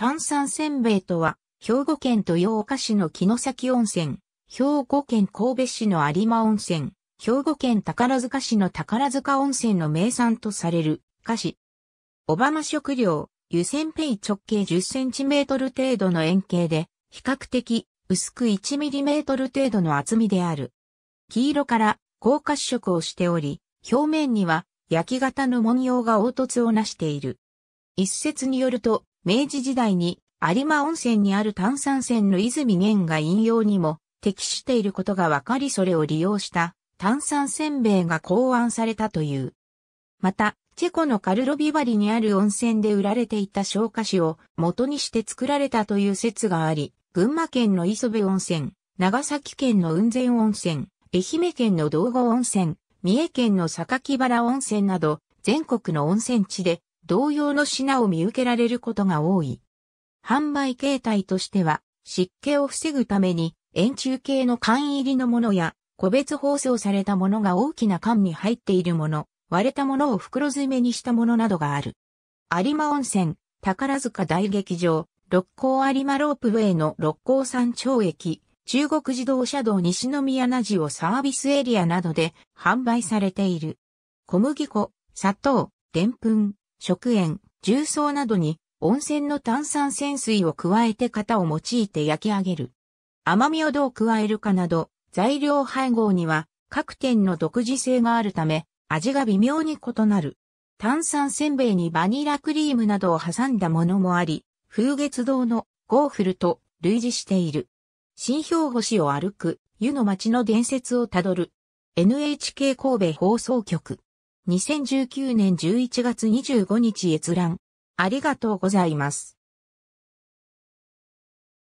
炭酸せんべいとは、兵庫県豊岡市の木の崎温泉、兵庫県神戸市の有馬温泉、兵庫県宝塚市の宝塚温泉の名産とされる菓子。小浜食料、湯煎ペイ直径10センチメートル程度の円形で、比較的薄く1ミリメートル程度の厚みである。黄色から高褐色をしており、表面には焼き型の文様が凹凸をなしている。一説によると、明治時代に有馬温泉にある炭酸泉の泉源が引用にも適していることが分かりそれを利用した炭酸せんべいが考案されたという。また、チェコのカルロビバリにある温泉で売られていた消化紙を元にして作られたという説があり、群馬県の磯部温泉、長崎県の雲仙温泉、愛媛県の道後温泉、三重県の榊原温泉など、全国の温泉地で同様の品を見受けられることが多い。販売形態としては、湿気を防ぐために、円柱形の缶入りのものや、個別包装されたものが大きな缶に入っているもの、割れたものを袋詰めにしたものなどがある。有馬温泉、宝塚大劇場、六甲有馬ロープウェイの六甲山町駅、中国自動車道西宮なじをサービスエリアなどで販売されている。小麦粉、砂糖、でんぷん、食塩、重曹などに温泉の炭酸泉水を加えて型を用いて焼き上げる。甘みをどう加えるかなど、材料配合には各店の独自性があるため、味が微妙に異なる。炭酸せんべいにバニラクリームなどを挟んだものもあり、風月堂のゴーフルと類似している。新標星を歩く、湯の町の伝説をたどる。NHK 神戸放送局。2019年11月25日閲覧。ありがとうございます。